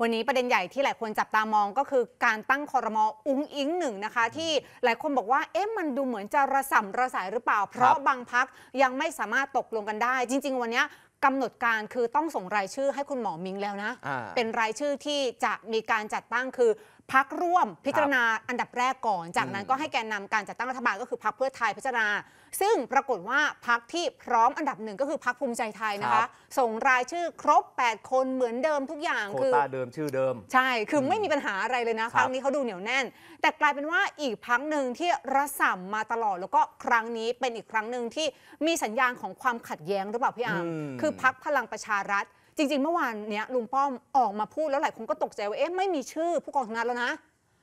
วันนี้ประเด็นใหญ่ที่หลายคนจับตามองก็คือ การตั้งคอรมออุ้งอิงหนึ่งนะคะ ที่หลายคนบอกว่า เอ๊ะมันดูเหมือนจะระส่ำระสายหรือเปล่าเพราะบางพักยังไม่สามารถตกลงกันได้ จริง ๆ วันนี้กำหนดการคือต้องส่งรายชื่อให้คุณหมอมิงแล้วนะเป็นรายชื่อที่จะมีการจัดตั้งคือพักร่วมพิจารณาอันดับแรกก่อน จากนั้นก็ให้แกนนำการจัดตั้งรัฐบาลก็คือพักเพื่อไทยพิจารณา ซึ่งปรากฏว่าพักที่พร้อมอันดับหนึ่งก็คือพักภูมิใจไทยนะคะ ส่งรายชื่อครบ 8 คนเหมือนเดิมทุกอย่างคือโคตาเดิมชื่อเดิม ใช่คือไม่มีปัญหาอะไรเลยนะครั้งนี้เขาดูเหนียวแน่น แต่กลายเป็นว่าอีกพักหนึ่งที่ระส่ำมาตลอด แล้วก็ครั้งนี้เป็นอีกครั้งหนึ่งที่มีสัญญาณของความขัดแย้งหรือเปล่าพี่อามคือพักพลังประชารัฐจริงๆ เมื่อวานเนี้ยลุงป้อมออกมาพูดแล้วหลายคนก็ตกใจว่าเอ๊ะไม่มีชื่อผู้กองธนัทแล้วนะ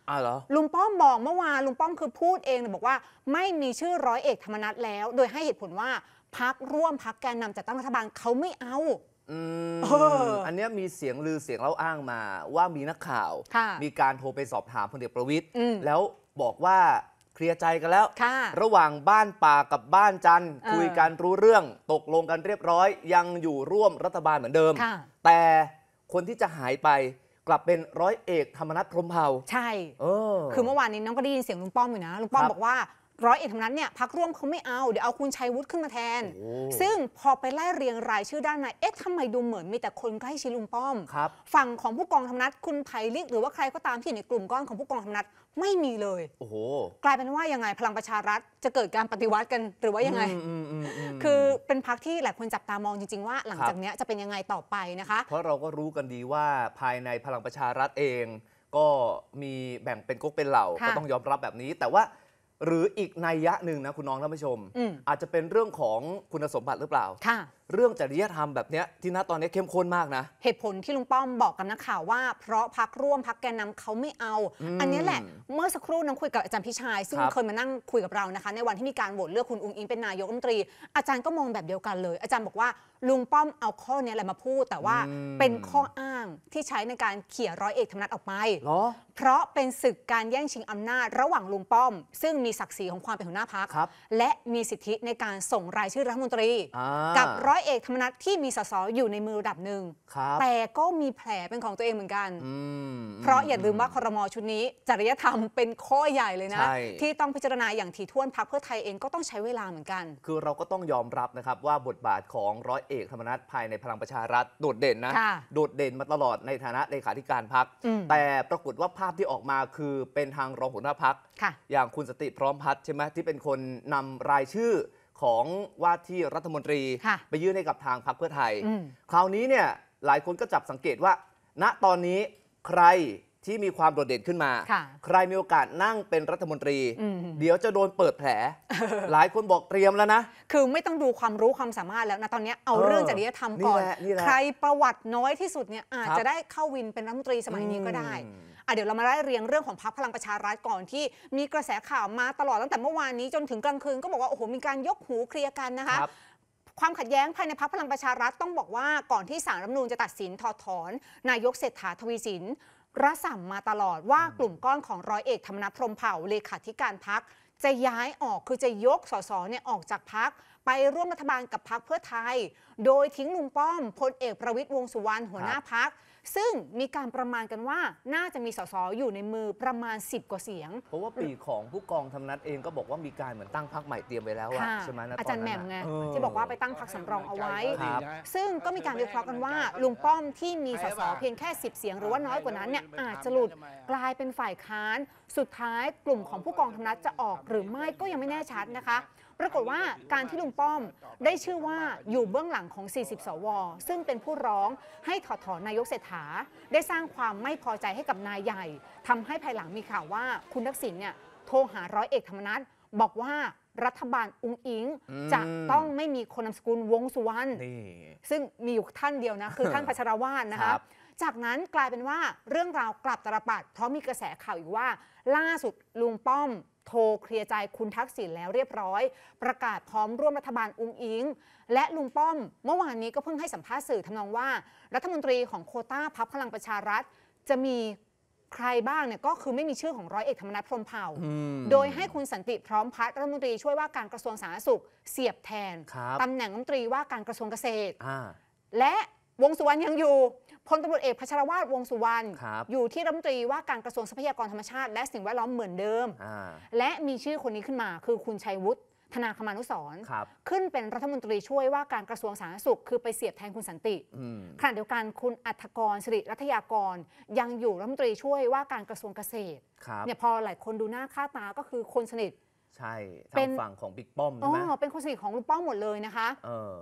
อ้าวเหรอลุงป้อมบอกเมื่อวานลุงป้อมคือพูดเองเลยบอกว่าไม่มีชื่อร้อยเอก ธรรมนัฐแล้ว โดยให้เหตุผลว่าพักร่วมพักแกนนำจัดตั้งรัฐบาลเขาไม่เอาอืมอันเนี้ยมีเสียงลือเสียงเล่าอ้างมาว่ามีนักข่าว มีการโทรไปสอบถามพลเอกประวิตยอแล้วบอกว่าเคลียร์ใจกันแล้ว ระหว่างบ้านป่ากับบ้านจันคุยกันรู้เรื่องตกลงกันเรียบร้อย ยังอยู่ร่วมรัฐบาลเหมือนเดิมแต่คนที่จะหายไปกลับเป็นร้อยเอกธรรมนัฐพรมเผ่าใช่คือเมื่อวานนี้น้องก็ได้ยินเสียงลุงป้อมอยู่นะลุงป้อมบอกว่าร้อยเอกธรรมนัฐเนี่ยพักร่วมเขาไม่เอาเดี๋ยวเอาคุณชัยวุฒิขึ้นมาแทน ซึ่งพอไปไล่เรียงรายชื่อด้านในเอ๊ะทำไมดูเหมือนมีแต่คนใกล้ชิดลุงป้อมฝั่งของผู้กองธรรมนัฐคุณไผ่ลิกหรือว่าใครก็ตามที่อยู่ในกลุ่มก้อนของผู้กองธรรมนัฐไม่มีเลย โอ้โห กลายเป็นว่ายังไงพลังประชารัฐจะเกิดการปฏิวัติกัน หรือว่ายังไง คือเป็นพักที่หลายคนจับตามองจริงๆ ว่าหลังจากนี้จะเป็นยังไงต่อไปนะคะ เพราะเราก็รู้กันดีว่าภายในพลังประชารัฐเอง ก็มีแบ่งเป็นก๊กเป็นเหล่า ก็ต้องยอมรับแบบนี้ แต่ว่าหรืออีกนัยยะหนึ่งนะคุณน้องท่านผู้ชมอาจจะเป็นเรื่องของคุณสมบัติหรือเปล่า ค่ะเรื่องจริยธรรมแบบนี้ที่ณตอนนี้เข้มข้นมากนะ เหตุผลที่ลุงป้อมบอกกับนักข่าวว่า เพราะพักร่วมพักแกนนาเขาไม่เอา อันนี้แหละเมื่อสักครู่น้องคุยกับอาจารย์พิชัยซึ่งเคยมานั่งคุยกับเรานะคะในวันที่มีการโหวตเลือกคุณอุ้งอิงเป็นนายกรัฐมนตรีอาจารย์ก็มองแบบเดียวกันเลยอาจารย์บอกว่าลุงป้อมเอาข้อนี้แหละมาพูด แต่ว่าเป็นข้ออ้างที่ใช้ในการเขี่ยร้อยเอกธรรมนัฐออกไปเพราะเป็นศึกการแย่งชิงอำนาจระหว่างลุงป้อมซึ่งมีศักดิ์ศรีของความเป็นหัวหน้าพักและมีสิทธิในการส่งรายชื่อรัฐมนตรีกับร้อยเอกธรรมนัฐที่มีสสอยู่ในมือระดับหนึ่งแต่ก็มีแผลเป็นของตัวเองเหมือนกัน เพราะอย่าลืมว่าคอรมอชุดนี้ จริยธรรมเป็นข้อใหญ่เลยนะ ที่ต้องพิจารณาอย่างถี่ถ้วนพักเพื่อไทยเองก็ต้องใช้เวลาเหมือนกัน คือเราก็ต้องยอมรับนะครับว่าบทบาทของร้อยเอกธรรมนัฐภายในพลังประชารัฐโดดเด่นนะ โดดเด่นมาตลอดในฐานะเลขาธิการพัก แต่ปรากฏว่าภาพที่ออกมาคือเป็นทางรองหัวหน้าพักอย่างคุณสติพร้อมพัฒน์ใช่ไหมที่เป็นคนนำรายชื่อของว่าที่รัฐมนตรีไปยื่นให้กับทางพรรคเพื่อไทย คราวนี้เนี่ย หลายคนก็จับสังเกตว่า ณตอนนี้ใครที่มีความโดดเด่นขึ้นมา ใครมีโอกาสนั่งเป็นรัฐมนตรี เดี๋ยวจะโดนเปิดแผล หลายคนบอกเตรียมแล้วนะ คือไม่ต้องดูความรู้ความสามารถแล้วนะตอนนี้เอาเรื่องจริยธรรมก่อนใครประวัติน้อยที่สุดเนี่ยอาจจะได้เข้าวินเป็นรัฐมนตรีสมัยนี้ก็ได้อ่ะเดี๋ยวเรามาไล่เรียงเรื่องของพักพลังประชารัฐก่อนที่มีกระแสข่าวมาตลอดตั้งแต่เมื่อวานนี้จนถึงกลางคืนก็บอกว่าโอ้โหมีการยกหูเคลียร์กันนะคะคความขัดแย้งภายในพักพลังประชารัฐต้องบอกว่าก่อนที่สารรัฐมนูลจะตัดสินถอดถอน นายกเศรษฐาทวีสินรัศมมาตลอดว่ากลุ่มก้อนของร้อยเอกธรรมนัฐพรมเผ่าเลขาธิการพักจะย้ายออกคือจะยกสสเนี่ยออกจากพักไปร่วมรัฐบาลกับพักเพื่อไทยโดยทิ้งลุงป้อมพลเอกประวิตยวงสุวรรณหัวหน้าพักซึ่งมีการประมาณกันว่าน่าจะมีสสอยู่ในมือประมาณ 10 กว่าเสียง เพราะว่าปีของผู้กองธรรมนัฐเองก็บอกว่ามีการเหมือนตั้งพักใหม่เตรียมไว้แล้วอ่าใช่ไหมนะอาจารย์แหม่มไงที่บอกว่าไปตั้งพักสำรองเอาไว้ ซึ่งก็มีการวิเคราะห์กันว่าลุงป้อมที่มีสสเพียงแค่ 10 เสียงหรือว่าน้อยกว่านั้นเนี่ยอาจจะหลุดกลายเป็นฝ่ายค้าน สุดท้าย กลุ่มของผู้กองธรรมนัฐจะออกหรือไม่ก็ยังไม่แน่ชัดนะคะปรากฏว่าการที่ลุงป้อมได้ชื่อว่าอยู่เบื้องหลังของ 40 สว ซึ่งเป็นผู้ร้องให้ถอดถอนนายกเศรษฐา ได้สร้างความไม่พอใจให้กับนายใหญ่ ทำให้ภายหลังมีข่าวว่าคุณทักษิณเนี่ยโทรหาร้อยเอกธรรมนัฐบอกว่ารัฐบาลอุ้งอิง จะต้องไม่มีคนนามสกุลวงสุวรรณซึ่งมีอยู่ท่านเดียวนะ คือท่านพัชรวาสนนะคะจากนั้นกลายเป็นว่าเรื่องราวกลับตลปัดเพราะมีกระแสข่าวอีกว่า ล่าสุดลุงป้อมโทรเคลียร์ใจคุณทักษิณแล้วเรียบร้อย ประกาศพร้อมร่วมรัฐบาล อุ้งอิงและลุงป้อมเมื่อวานนี้ก็เพิ่งให้สัมภาษณ์สื่อทำนองว่ารัฐมนตรีของโคต้าพักพลังประชารัฐ จะมีใครบ้างเนี่ยก็คือไม่มีชื่อของร้อยเอกธรรมนัฐพรมเผ่า โดยให้คุณสันติพร้อมพัฒน์รัฐมนตรีช่วยว่าการกระทรวงสาธารณสุขเสียบแทนตำแหน่งรัฐมนตรีว่าการกระทรวงเกษตรและวงสุวรรณยังอยู่พลตำรวจเอกพัชรวาทวงสุวรรณ อยู่ที่รัฐมนตรีว่าการกระทรวงทรัพยากรธรรมชาติ และสิ่งแวดล้อมเหมือนเดิม และมีชื่อคนนี้ขึ้นมาคือคุณชัยวุฒิธนาคมานุสรขึ้นเป็นรัฐมนตรีช่วยว่าการกระทรวงสาธารณสุข คือไปเสียบแทนคุณสันติขณะเดียวกันคุณอัฐกรสิริรัตยากร ยังอยู่รัฐมนตรีช่วยว่าการกระทรวงเกษตรเนี่ยพอหลายคนดูหน้าค่าตาก็คือคนสนิทใช่ ทางฝั่งของบิ๊กป้อมใช่ไหมอเป็นคนสนิทของลุงป้อมหมดเลยนะคะเออ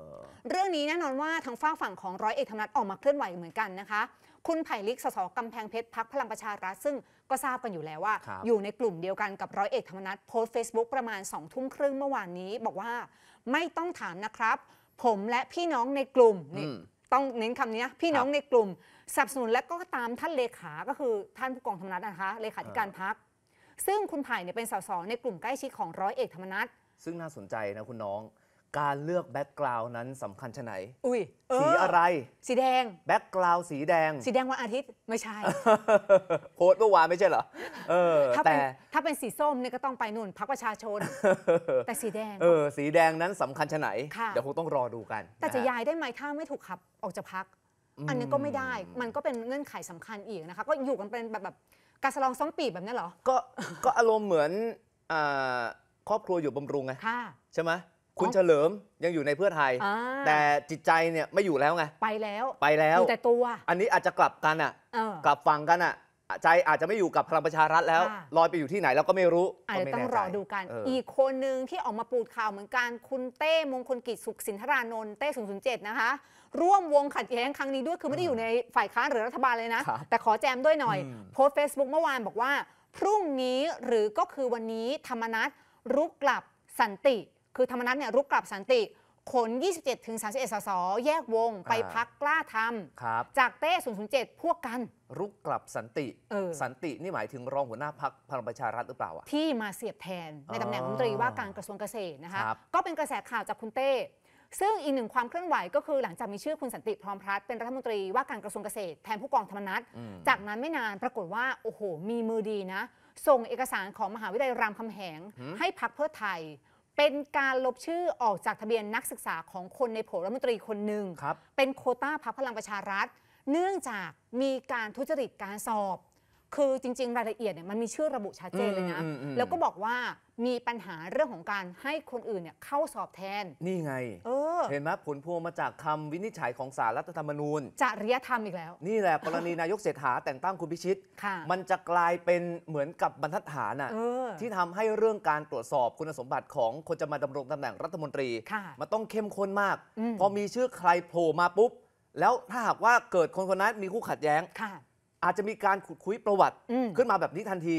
เรื่องนี้แน่นอนว่า ทางฝากฝั่งของร้อยเอกธรรมนัฐออกมาเคลื่อนไหวเหมือนกันนะคะ คุณไผ่ลิกสสกำแพงเพชรพักพลังประชารัฐซึ่งก็ทราบกันอยู่แล้วว่า อยู่ในกลุ่มเดียวกันกับร้อยเอกธรรมนัฐโพสต์เฟซบุ๊กประมาณ2องทุ่มครึ่งเมื่อวานนี้ บอกว่าไม่ต้องถามนะครับ ผมและพี่น้องในกลุ่มนี่ต้องเน้นคำนี้พี่น้องในกลุ่มสนับสนุนและก็ตามท่านเลขา ก็คือท่านผู้กองธรรมนัฐนะคะ เลขาธิการพักซึ่งคุณไผ่เนี่ยเป็นสสในกลุ่มใกล้ชิดของร้อยเอก ธรรมนัฐซึ่งน่าสนใจนะคุณน้อง การเลือกแบ็กกราวน์นั้นสำคัญชะไหน อุ้ยสีอะไร สีแดงแบ็กกราวน์สีแดง สีแดงวันอาทิตย์ไม่ใช่ โพสต์เมื่อวานไม่ใช่เหรอเออแต่ถ้าเป็นสีส้มเนี่ยก็ต้องไปนู่นพักประชาชน แต่สีแดงเออสีแดงนั้นสำคัญชะไหนค่ะเดี๋ยวคงต้องรอดูกัน แต่จะย้ายได้ไหมถ้าไม่ถูกขับออกจากพักอันนี้ก็ไม่ได้มันก็เป็นเงื่อนไขสำคัญอีกนะคะก็อยู่กันเป็นแบบแบบกาสลองซองปีบแบบนั้นเหรอก็ก็อารมณ์เหมือนครอบครัวอยู่บำรุงไง ค่ะ ใช่ไหมคุณเฉลิมยังอยู่ในเพื่อไทย แต่จิตใจเนี่ย ไม่อยู่แล้วไง ไปแล้ว ไปแล้อวยู่แต่ตัว อันนี้อาจจะกลับกันอ่ะ กลับฝั่งกันอ่ะ ใจอาจจะไม่อยู่กับพลังประชารัฐแล้ว ลอยไปอยู่ที่ไหนเราก็ไม่รู้อาจจะต้องรอดูกัน อีกคนหนึ่งที่ออกมาปูดข่าวเหมือนกันคุณเต้มงคลกิจสุขสินธารานนท์เต้ศศููนนยย์์เจ็ดนะคะร่วมวงขัดแย้งครั้งนี้ด้วยคือไม่ได้อยู่ในฝ่ายค้านหรือรัฐบาลเลยนะ แต่ขอแจมด้วยหน่อยโพสต์เฟซบุ๊กเมื่อวานบอกว่า พรุ่งนี้หรือก็คือวันนี้ธรรมนัตรุกกลับสันติ คือธรรมนัตเนี่ยรุกกลับสันติขน 27 ถึง 31 สสแยกวงไปพักกล้าทำจากเต้ 007 พวกกัน รุกกลับสันติ สันตินี่หมายถึงรองหัวหน้าพักพลังประชารัฐหรือเปล่าที่มาเสียบแทนในตำแหน่งรัฐมนตรีว่าการกระทรวงเกษตรนะคะก็เป็นกระแสข่าวจากคุณเต้ซึ่งอีกหนึ่งความเคลื่อนไหวก็คือหลังจากมีชื่อคุณสันติพร้อมพัฒน์เป็นรัฐมนตรีว่าการกระทรวงเกษตรแทนผู้กองธรรมนัฐจากนั้นไม่นานปรากฏว่าโอ้โหมีมือดีนะส่งเอกสารของมหาวิทยาลัยรามคำแหงให้พักเพื่อไทย เป็นการลบชื่อออกจากทะเบียนนักศึกษาของคนในโผรัฐมนตรีคนหนึ่ง เป็นโคต้าพักพลังประชารัฐ เนื่องจากมีการทุจริตการสอบคือจริงๆ รายละเอียดเนี่ยมันมีชื่อระบุชัดเจนเลยนะ แล้วก็บอกว่ามีปัญหาเรื่องของการให้คนอื่นเนี่ยเข้าสอบแทน นี่ไง เออ เห็นไหมผลพวงมาจากคำวินิจฉัยของสารรัฐธรรมนูญจริยธรรมอีกแล้ว นี่แหละกรณีนายกเศรษฐาแต่งตั้งคุณพิชิต มันจะกลายเป็นเหมือนกับบรรทัดฐานอะออที่ทำให้เรื่องการตรวจสอบคุณสมบัติของคนจะมาดำรงตำแหน่งรัฐมนตรีมันต้องเข้มข้นมากอมพอมีชื่อใครโผล่มาปุ๊บแล้วถ้าหากว่าเกิดคนคนนั้นมีคู่ขัดแย้งอาจจะมีการขุดคุยประวัติขึ้นมาแบบนี้ทันที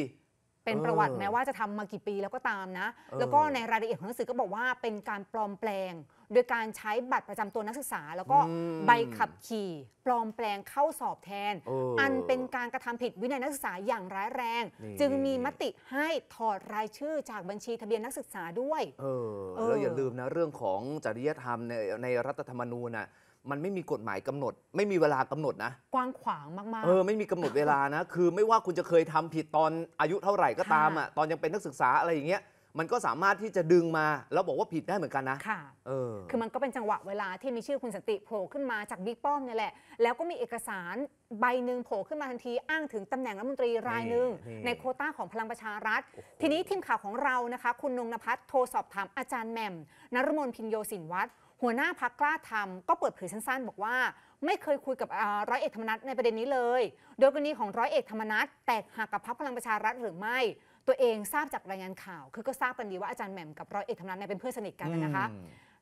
เป็นประวัติแม้ว่าจะทำมากี่ปีแล้วก็ตามนะ แล้วก็ในรายละเอียดของหนังสือก็บอกว่าเป็นการปลอมแปลง โดยการใช้บัตรประจำตัวนักศึกษา แล้วก็ใบขับขี่ปลอมแปลงเข้าสอบแทนออันเป็นการกระทำผิดวินัยนักศึกษาอย่างร้ายแรง จึงมีมติให้ถอดรายชื่อจากบัญชีทะเบียนนักศึกษาด้วยเออเออแล้วอย่าลืมนะเรื่องของจริยธรรมในในรัฐธรรมนูญน่ะมันไม่มีกฎหมายกำหนด ไม่มีเวลากำหนดนะ กว้างขวางมากๆ เออไม่มีกำหนดเวลานะ คือไม่ว่าคุณจะเคยทำผิดตอนอายุเท่าไหร่ก็ตามอ่ะตอนยังเป็นนักศึกษาอะไรอย่างเงี้ยมันก็สามารถที่จะดึงมาแล้วบอกว่าผิดได้เหมือนกันนะ ค่ะเออคือมันก็เป็นจังหวะเวลาที่มีชื่อคุณสันติโผล่ขึ้นมาจากบิ๊กป้อมเนี่ยแหละ แล้วก็มีเอกสารใบหนึ่งโผล่ขึ้นมาทันทีอ้างถึงตำแหน่งรัฐมนตรีรายหนึ่งในโคต้าของพลังประชารัฐ ทีนี้ทีมข่าวของเรานะคะคุณนงนภัทรโทรสอบถามอาจารย์แหม่มนรมนพินโยสินวัตรหัวหน้าพักกล้าทำ ก็เปิดเผยสั้นๆ บอกว่าไม่เคยคุยกับร้อยเอกธรรมนัฐในประเด็นนี้เลย โดยกรณีของร้อยเอก ธรรมนัฐแตกหักกับพักพลังประชารัฐหรือไม่ ตัวเองทราบจากรายงานข่าวคือก็ทราบกันดีว่าอาจารย์แหม่มกับร้อยเอกธรรมนัฐเป็นเพื่อนสนิทกันนะคะ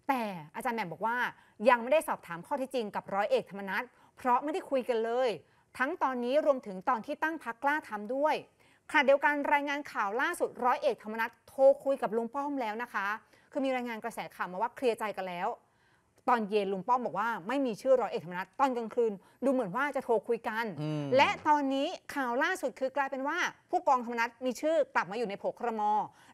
แต่อาจารย์แหม่มบอกว่ายังไม่ได้สอบถามข้อที่จริงกับร้อยเอก ธรรมนัฐเพราะไม่ได้คุยกันเลย ทั้งตอนนี้รวมถึงตอนที่ตั้งพักกล้าทำด้วยขณะเดียวกันรายงานข่าวล่าสุดร้อยเอกธรรมนัฐโทรคุยกับลุงป้อมแล้วนะคะ คือมีรายงานกระแสข่าวมาว่าเคลียร์ใจกันแล้วตอนเย็นลุงป้อมบอกว่าไม่มีชื่อร้อยเอกธรรมนัฐตอนกลางคืนดูเหมือนว่าจะโทรคุยกัน และตอนนี้ข่าวล่าสุดคือกลายเป็นว่า ผู้กองธรรมนัฐมีชื่อกลับมาอยู่ในโผครมอ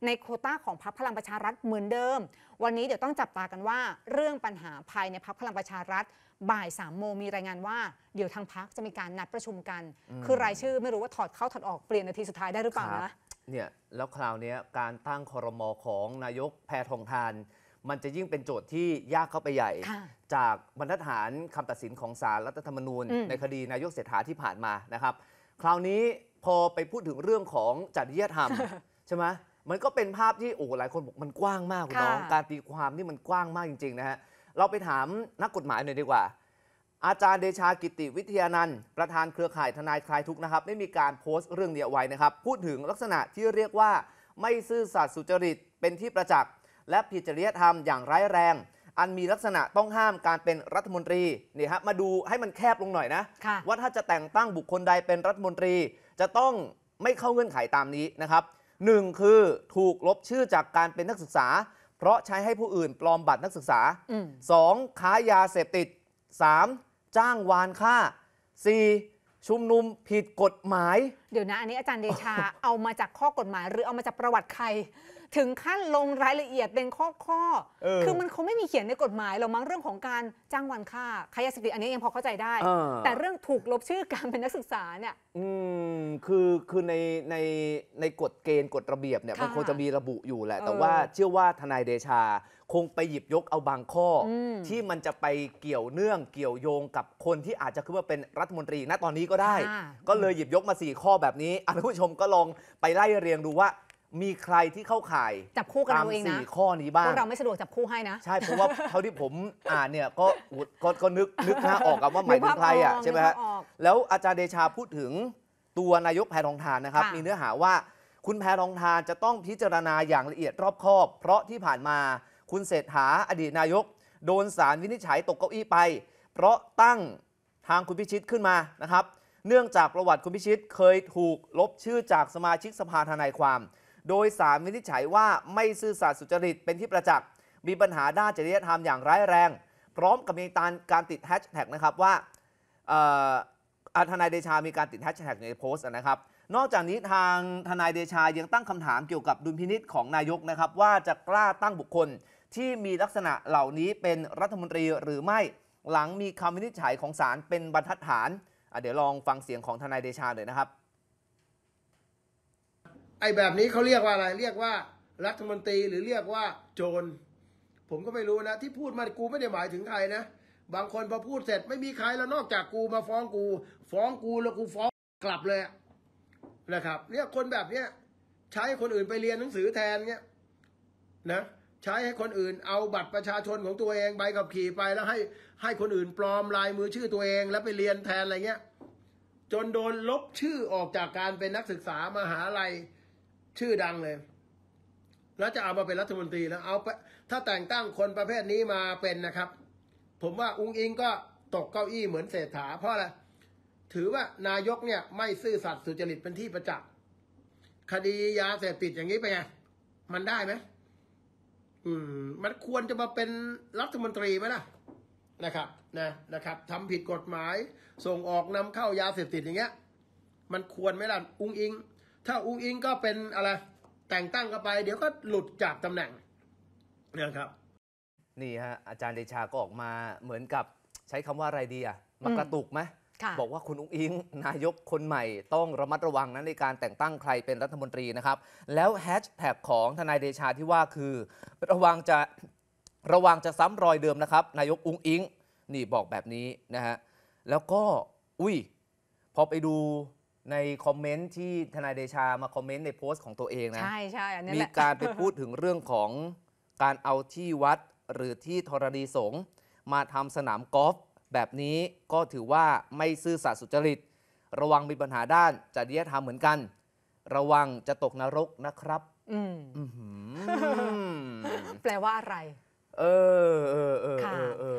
ในโคต้าของพรรคพลังประชารัฐเหมือนเดิม วันนี้เดี๋ยวต้องจับตากันว่า เรื่องปัญหาภายในพรรคพลังประชารัฐบ่ายสามโมงมีรายงานว่าเดี๋ยวทางพักจะมีการนัดประชุมกัน คือรายชื่อไม่รู้ว่าถอดเข้าถอดออกเปลี่ยนนาทีสุดท้ายได้หรือเปล่านะเนี่ยแล้วคราวนี้การตั้งคอรมอของนายกแพทองทานมันจะยิ่งเป็นโจทย์ที่ยากเข้าไปใหญ่ จากบรรทัดฐานคำตัดสินของศาลรรัฐธรรมนูญ ในคดีนายกเศรษฐาที่ผ่านมานะครับ คราวนี้พอไปพูดถึงเรื่องของจริยธรรม ใช่ไหมมันก็เป็นภาพที่โอ้หลายคนบอกมันกว้างมากคุณน้องการตีความนี่มันกว้างมากจริงๆนะฮะเราไปถามนักกฎหมายหน่อยดีกว่า อาจารย์เดชากิติวิทยานันต์ประธานเครือข่ายทนายคลายทุกนะครับได้มีการโพสต์เรื่องนี้ไว้นะครับ พูดถึงลักษณะที่เรียกว่าไม่ซื่อสัตย์สุจริตเป็นที่ประจักษ์และผิดจริยธรรมอย่างร้ายแรง อันมีลักษณะต้องห้ามการเป็นรัฐมนตรี นี่ฮะ มาดูให้มันแคบลงหน่อยนะ ว่าถ้าจะแต่งตั้งบุคคลใดเป็นรัฐมนตรี จะต้องไม่เข้าเงื่อนไขตามนี้นะครับหนึ่งคือถูกลบชื่อจากการเป็นนักศึกษา เพราะใช้ให้ผู้อื่นปลอมบัตรนักศึกษา 2. ค้ายาเสพติด 3. จ้างวานค่า 4. ชุมนุมผิดกฎหมาย เดี๋ยวนะอันนี้อาจารย์เดชาเอามาจากข้อกฎหมาย หรือเอามาจากประวัติใคร ถึงขั้นลงรายละเอียด เป็นข้อข้อคือมันคงไม่มีเขียนในกฎหมายหรอกมั้งเรื่องของการจ้างวันค่าขคยยาสพติดอันนี้ยังพอเข้าใจได้ แต่เรื่องถูกลบชื่อการเป็นนักศึกษาเนี่ย อืมคือคือในในในกฎเกณฑ์กฎระเบียบเนี่ยมันคงจะมีระบุอยู่แหละ แต่ว่าเชื่อว่าทนายเดชาคงไปหยิบยกเอาบางข้ออที่มันจะไปเกี่ยวเนื่องเกี่ยวโยงกับคนที่อาจจะขึ้นมาเป็นรัฐมนตรีณตอนนี้ก็ได้ ก็เลยหยิบยกมา4ข้อแบบนี้อนผู้ชมก็ลองไปไล่เรียงดูว่า มีใครที่เข้าข่ายจับคู่กันราเองนะข้อนี้บ้างพวกเราไม่สะดวกจับคู่ให้นะใช่เพราะว่าเท่าที่ผมอ่านเนี่ยก็ก็ก็นึกนึกหน้าออกกับว่าหมายถึงใครอ่ะใช่ไหมฮะแล้วอาจารย์เดชาพูดถึงตัวนายกแพทองทานนะครับมีเนื้อหาว่า คุณแพทองทานจะต้องพิจารณาอย่างละเอียดรอบคอบเพราะที่ผ่านมาคุณเศรษฐาอดีตนายก โดนสารวินิจฉัยตกเก้าอี้ไป เพราะตั้งทางคุณพิชิตขึ้นมานะครับเนื่องจากประวัติคุณพิชิตเคยถูกลบชื่อจากสมาชิกสภาทนายความ โดยสารวินิจฉัยว่าไม่ซื่อสัตย์สุจริตเป็นที่ประจักษ์ มีปัญหาด้านจริยธรรมอย่างร้ายแรง พร้อมกับมีการติดแฮชแท็กนะครับว่าทนายเดชา มีการติดแฮชแท็กในโพสต์นะครับนอกจากนี้ทางทนายเดชายังตั้งคำถามเกี่ยวกับดุลพินิษของนายกนะครับว่าจะกล้าตั้งบุคคลที่มีลักษณะเหล่านี้เป็นรัฐมนตรีหรือไม่หลังมีคำวินิจฉัยของศาลเป็นบรรทัดฐานเดี๋ยวลองฟังเสียงของทนายเดชาเลยนะครับ ไอ้แบบนี้เขาเรียกว่าอะไร เรียกว่ารัฐมนตรีหรือเรียกว่า โจรผมก็ไม่รู้นะ ที่พูดมากูไม่ได้หมายถึงใครนะ บางคนพอพูดเสร็จไม่มีใครแล้วนอกจากกูมาฟ้องกู ฟ้องกู แล้วกูฟ้องกลับเลยนะครับเนี่ยคนแบบเนี้ยใช้คนอื่นไปเรียนหนังสือแทนเนี้ยนะใช้ให้คนอื่นเอาบัตรประชาชนของตัวเองใบขับขี่ไป แล้วให้ให้คนอื่นปลอมลายมือชื่อตัวเองแล้วไปเรียนแทนอะไรเงี้ย จนโดนลบชื่อออกจากการเป็นนักศึกษามหาลัยชื่อดังเลย แล้วจะเอามาเป็นรัฐมนตรีแล้ว เอา ถ้าแต่งตั้งคนประเภทนี้มาเป็นนะครับ ผมว่าอุ้งอิงก็ตกเก้าอี้เหมือนเศรษฐาเพราะอะไรถือว่านายกเนี่ย ไม่ซื่อสัตย์สุจริตเป็นที่ประจักษ์คดียาเสพติดอย่างนี้ไปไงมันได้ไหมอืมมันควรจะมาเป็นรัฐมนตรีไหมล่ะนะครับ นะ นะครับ ทำผิดกฎหมาย ส่งออกนำเข้ายาเสพติดอย่างเงี้ย มันควรไหมล่ะ อุ้งอิง ถ้าอุ้งอิงก็เป็นอะไร แต่งตั้งกันไป เดี๋ยวก็หลุดจากตำแหน่งนะครับ นี่ฮะ อาจารย์เดชาก็ออกมาเหมือนกับใช้คำว่าอะไรดีอ่ะมากระตุกไหมบอกว่าคุณอุ้งอิงนายกคนใหม่ต้องระมัดระวังนะในการแต่งตั้งใครเป็นรัฐมนตรีนะครับ แล้วแฮชแท็กของทนายเดชาที่ว่าคือ ระวังจะระวังจะซ้ำรอยเดิมนะครับนายกอุ้งอิงนี่บอกแบบนี้นะฮะแล้วก็อุ้ยพอไปดูในคอมเมนต์ที่ทนายเดชามาคอมเมนต์ในโพสต์ของตัวเองนะ ใช่ใช่อันนี้มีการไปพูดถึงเรื่องของการเอาที่วัดหรือที่ธรณีสงฆ์มาทำสนามกอล์ฟแบบนี้ก็ถือว่าไม่ซื่อสัตย์สุจริต ระวังมีปัญหาด้านจริยธรรมเหมือนกัน ระวังจะตกนรกนะครับ อืมแปลว่าอะไรเออเออเออ